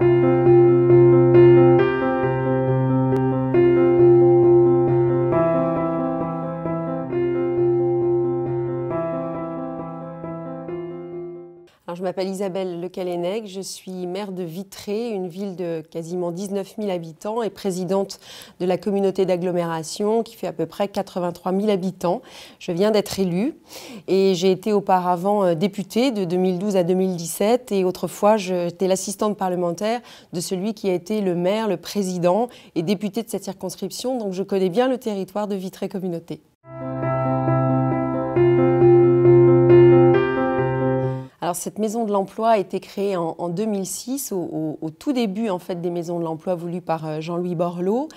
thank you m'appelle Isabelle Calenec. je suis maire de Vitré, une ville de quasiment 19 000 habitants et présidente de la communauté d'agglomération qui fait à peu près 83 000 habitants. Je viens d'être élue et j'ai été auparavant euh, députée de 2012 à 2017 et autrefois j'étais l'assistante parlementaire de celui qui a été le maire, le président et député de cette circonscription, donc je connais bien le territoire de Vitré Communauté. cette maison de l'emploi a été créée en, 2006, au, tout début en fait des maisons de l'emploi voulues par euh, Jean-Louis Borloo,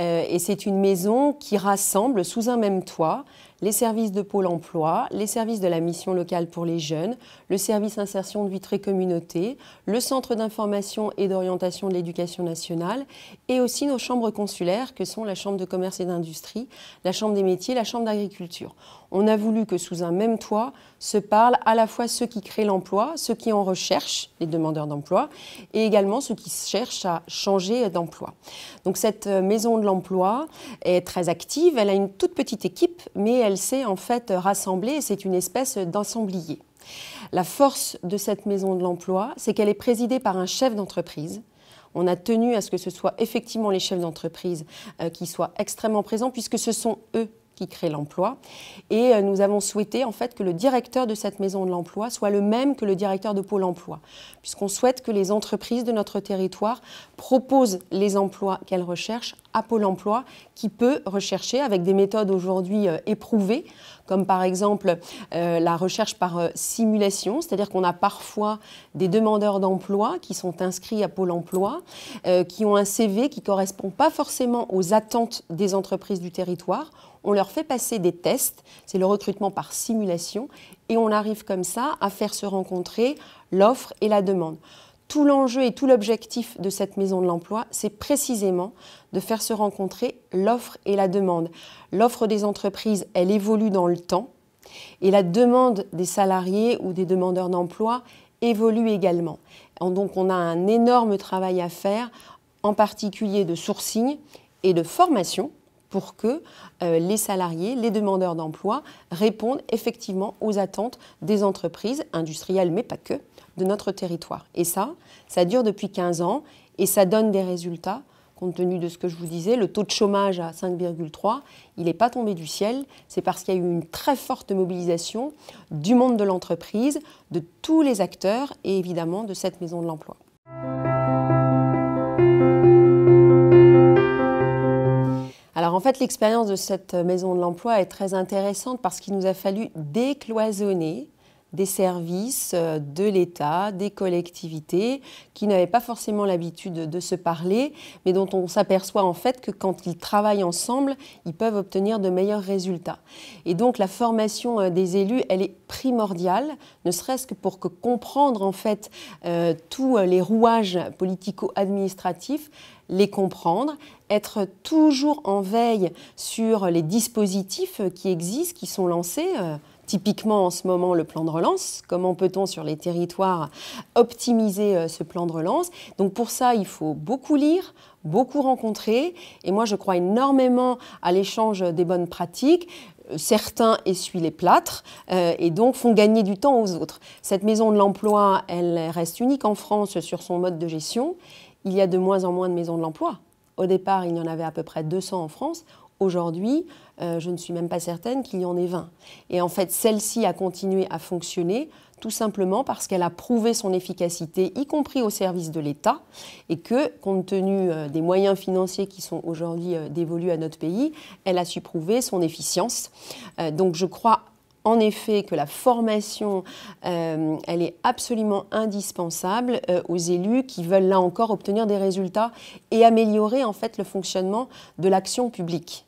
euh, et c'est une maison qui rassemble sous un même toit les services de Pôle emploi, les services de la mission locale pour les jeunes, le service insertion de Vitré Communauté, le centre d'information et d'orientation de l'éducation nationale et aussi nos chambres consulaires que sont la chambre de commerce et d'industrie, la chambre des métiers, la chambre d'agriculture. On a voulu que sous un même toit se parlent à la fois ceux qui créent l'emploi, ceux qui en recherchent, les demandeurs d'emploi, et également ceux qui cherchent à changer d'emploi. Donc cette euh, maison de l'emploi est très active, elle a une toute petite équipe, mais elle elle s'est en fait rassemblée c'est une espèce d'assemblée. La force de cette maison de l'emploi, c'est qu'elle est présidée par un chef d'entreprise. On a tenu à ce que ce soit effectivement les chefs d'entreprise euh, qui soient extrêmement présents, puisque ce sont eux qui crée l'emploi. Et euh, nous avons souhaité en fait que le directeur de cette maison de l'emploi soit le même que le directeur de Pôle emploi, puisqu'on souhaite que les entreprises de notre territoire proposent les emplois qu'elles recherchent à Pôle emploi, qui peut rechercher avec des méthodes aujourd'hui euh, éprouvées, comme par exemple euh, la recherche par simulation, c'est-à-dire qu'on a parfois des demandeurs d'emploi qui sont inscrits à Pôle emploi, qui ont un CV qui ne correspond pas forcément aux attentes des entreprises du territoire on leur fait passer des tests, c'est le recrutement par simulation, et on arrive comme ça à faire se rencontrer l'offre et la demande. Tout l'enjeu et tout l'objectif de cette maison de l'emploi, c'est précisément de faire se rencontrer l'offre et la demande. L'offre des entreprises, elle évolue dans le temps, et la demande des salariés ou des demandeurs d'emploi évolue également. Donc on a un énorme travail à faire, en particulier de sourcing et de formation pour que euh, les salariés, les demandeurs d'emploi répondent effectivement aux attentes des entreprises industrielles, mais pas que, de notre territoire. Et ça, ça dure depuis 15 ans et ça donne des résultats compte tenu de ce que je vous disais, le taux de chômage à 5,3, il n'est pas tombé du ciel. C'est parce qu'il y a eu une très forte mobilisation du monde de l'entreprise, de tous les acteurs et évidemment de cette maison de l'emploi. en fait, l'expérience de cette maison de l'emploi est très intéressante parce qu'il nous a fallu décloisonner des services euh, de l'État, des collectivités, qui n'avaient pas forcément l'habitude de se parler, mais dont on s'aperçoit en fait que quand ils travaillent ensemble, ils peuvent obtenir de meilleurs résultats. Et donc la formation euh, des élus, elle est primordiale, ne serait-ce que pour que comprendre en fait euh, tous les rouages politico-administratifs, les comprendre, être toujours en veille sur les dispositifs qui existent, qui sont lancés. Typiquement en ce moment le plan de relance. Comment peut-on sur les territoires optimiser euh, ce plan de relance Donc pour ça, il faut beaucoup lire, beaucoup rencontrer. Et moi, je crois énormément à l'échange des bonnes pratiques euh, certains essuient les plâtres euh, et donc font gagner du temps aux autres. Cette maison de l'emploi, elle reste unique en France sur son mode de gestion. Il y a de moins en moins de maisons de l'emploi. Au départ, il y en avait à peu près 200 en France. Aujourd'hui, euh, je ne suis même pas certaine qu'il y en ait 20. Et en fait, celle-ci a continué à fonctionner tout simplement parce qu'elle a prouvé son efficacité, y compris au service de l'État, et que, compte tenu euh, des moyens financiers qui sont aujourd'hui euh, dévolus à notre pays, elle a su prouver son efficience. donc je crois en effet que la formation, elle est absolument indispensable aux élus qui veulent là encore obtenir des résultats et améliorer en fait le fonctionnement de l'action publique.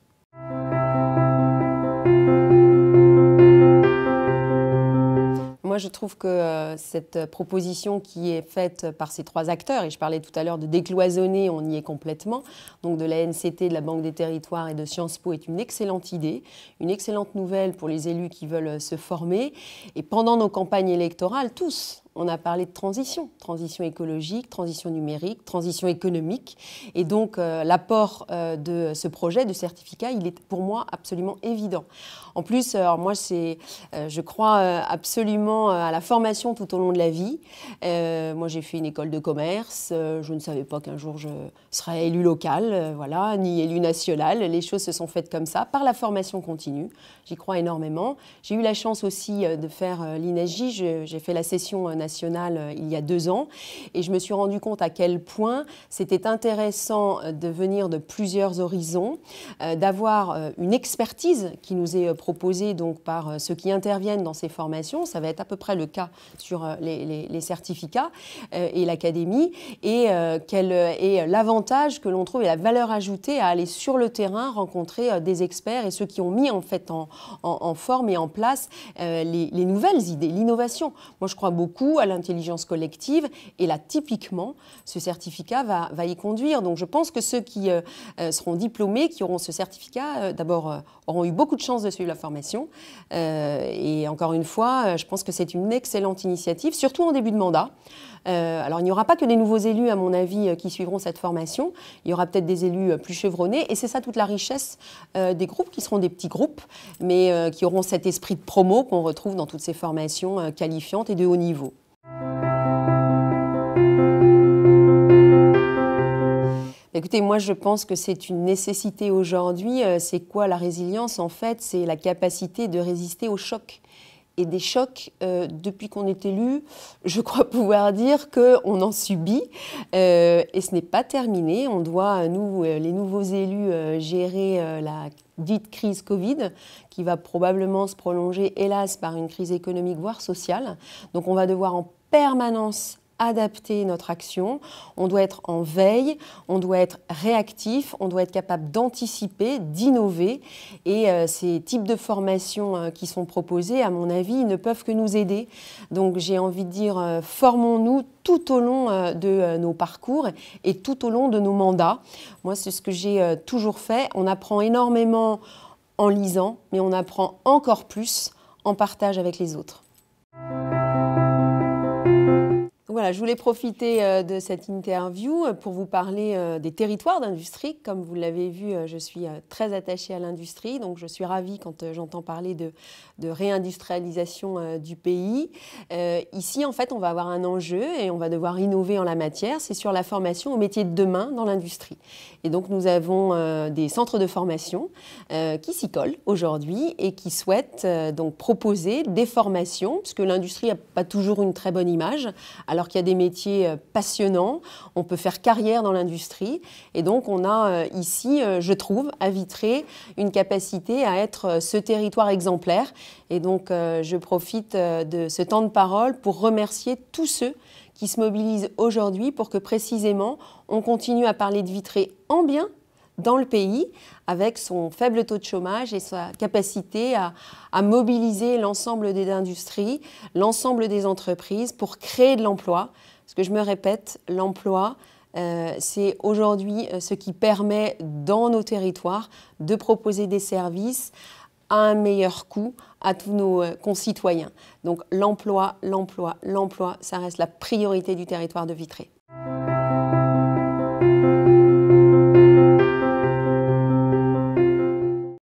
Moi, je trouve que euh, cette proposition qui est faite par ces trois acteurs, et je parlais tout à l'heure de décloisonner, on y est complètement, donc de la NCT, de la Banque des Territoires et de Sciences Po est une excellente idée, une excellente nouvelle pour les élus qui veulent se former. Et pendant nos campagnes électorales, tous, on a parlé de transition, transition écologique, transition numérique, transition économique. Et donc euh, l'apport euh, de ce projet, de certificat, il est pour moi absolument évident. En plus, euh, moi, c'est, je crois absolument à la formation tout au long de la vie. moi, j'ai fait une école de commerce. je ne savais pas qu'un jour je serais élu local, voilà, ni élu national. Les choses se sont faites comme ça, par la formation continue. J'y crois énormément. J'ai eu la chance aussi de faire l'INAGI. J'ai fait la session nationale euh, il y a deux ans. Et je me suis rendu compte à quel point c'était intéressant euh, de venir de plusieurs horizons, euh, d'avoir une expertise qui nous est proposée donc par ceux qui interviennent dans ces formations. Ça va être à peu près le cas sur les, certificats et l'académie, et quel est l'avantage que l'on trouve et la valeur ajoutée à aller sur le terrain rencontrer des experts et ceux qui ont mis en fait en, forme et en place les nouvelles idées, l'innovation. Moi, je crois beaucoup à l'intelligence collective. Et là, typiquement, ce certificat va, y conduire. Donc je pense que ceux qui euh, euh, seront diplômés, qui auront ce certificat, euh, d'abord, auront eu beaucoup de chance de suivre la formation. et encore une fois, je pense que c'est une excellente initiative, surtout en début de mandat. alors il n'y aura pas que des nouveaux élus, à mon avis, qui suivront cette formation. Il y aura peut-être des élus plus chevronnés. Et c'est ça toute la richesse des groupes, qui seront des petits groupes, mais qui auront cet esprit de promo qu'on retrouve dans toutes ces formations qualifiantes et de haut niveau. Écoutez, moi je pense que c'est une nécessité aujourd'hui. Euh, c'est quoi la résilience En fait, c'est la capacité de résister aux chocs. Et des chocs, euh, depuis qu'on est élu, je crois pouvoir dire qu'on en subit. Euh, et ce n'est pas terminé. On doit, nous, les nouveaux élus, gérer la dite crise Covid, qui va probablement se prolonger, hélas, par une crise économique, voire sociale. Donc on va devoir en permanence adapter notre action, on doit être en veille, on doit être réactif, on doit être capable d'anticiper, d'innover. Et euh, ces types de formations euh, qui sont proposées, à mon avis, ne peuvent que nous aider. Donc j'ai envie de dire, euh, formons-nous tout au long de nos parcours et tout au long de nos mandats. Moi, c'est ce que j'ai toujours fait. On apprend énormément en lisant, mais on apprend encore plus en partage avec les autres je voulais profiter euh, de cette interview euh, pour vous parler euh, des territoires d'industrie. Comme vous l'avez vu, je suis très attachée à l'industrie, donc je suis ravie quand j'entends parler de, réindustrialisation du pays. ici, en fait, on va avoir un enjeu et on va devoir innover en la matière. C'est sur la formation au métier de demain dans l'industrie. Et donc, nous avons des centres de formation qui s'y collent aujourd'hui et qui souhaitent donc proposer des formations, puisque l'industrie n'a pas toujours une très bonne image. Alors il y a des métiers euh, passionnants, on peut faire carrière dans l'industrie. Et donc, on a euh, ici, euh, je trouve, à Vitré, une capacité à être ce territoire exemplaire. Et donc, je profite de ce temps de parole pour remercier tous ceux qui se mobilisent aujourd'hui pour que précisément on continue à parler de Vitré en bien dans le pays avec son faible taux de chômage et sa capacité à, mobiliser l'ensemble des industries, l'ensemble des entreprises pour créer de l'emploi. Parce que je me répète, l'emploi, euh, c'est aujourd'hui euh, ce qui permet dans nos territoires de proposer des services à un meilleur coût à tous nos euh, concitoyens. Donc l'emploi, l'emploi, l'emploi, ça reste la priorité du territoire de Vitré.